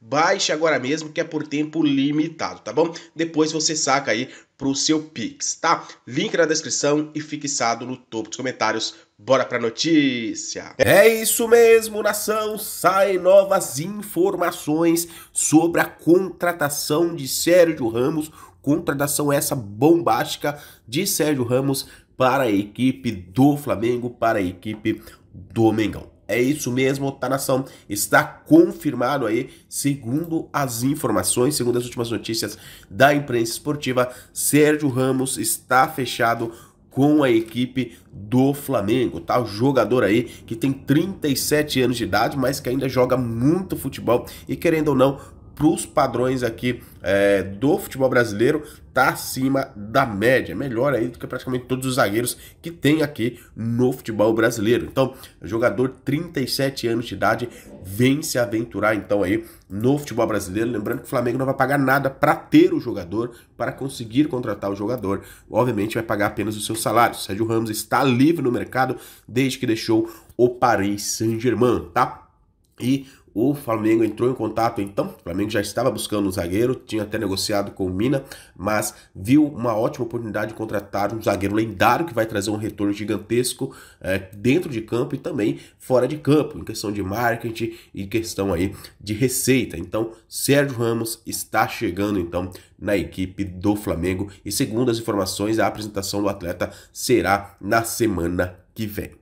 Baixe agora mesmo que é por tempo limitado, tá bom? Depois você saca aí pro seu Pix, tá? Link na descrição e fixado no topo dos comentários. Bora pra notícia! É isso mesmo, nação! Saem novas informações sobre a contratação de Sérgio Ramos, contratação essa bombástica de Sérgio Ramos para a equipe do Flamengo, para a equipe do Mengão. É isso mesmo, tá nação. Está confirmado aí, segundo as informações, segundo as últimas notícias da imprensa esportiva, Sérgio Ramos está fechado com a equipe do Flamengo, tá? O jogador aí que tem 37 anos de idade, mas que ainda joga muito futebol e querendo ou não, para os padrões aqui é, do futebol brasileiro, tá acima da média. Melhor aí do que praticamente todos os zagueiros que tem aqui no futebol brasileiro. Então, jogador 37 anos de idade vem se aventurar então aí no futebol brasileiro. Lembrando que o Flamengo não vai pagar nada para ter o jogador, para conseguir contratar o jogador. Obviamente vai pagar apenas o seu salário. Sérgio Ramos está livre no mercado desde que deixou o Paris Saint-Germain, tá? E o Flamengo entrou em contato então, o Flamengo já estava buscando um zagueiro, tinha até negociado com o Mina, mas viu uma ótima oportunidade de contratar um zagueiro lendário que vai trazer um retorno gigantesco é, dentro de campo e também fora de campo, em questão de marketing e questão aí de receita. Então, Sérgio Ramos está chegando então na equipe do Flamengo e segundo as informações, a apresentação do atleta será na semana que vem.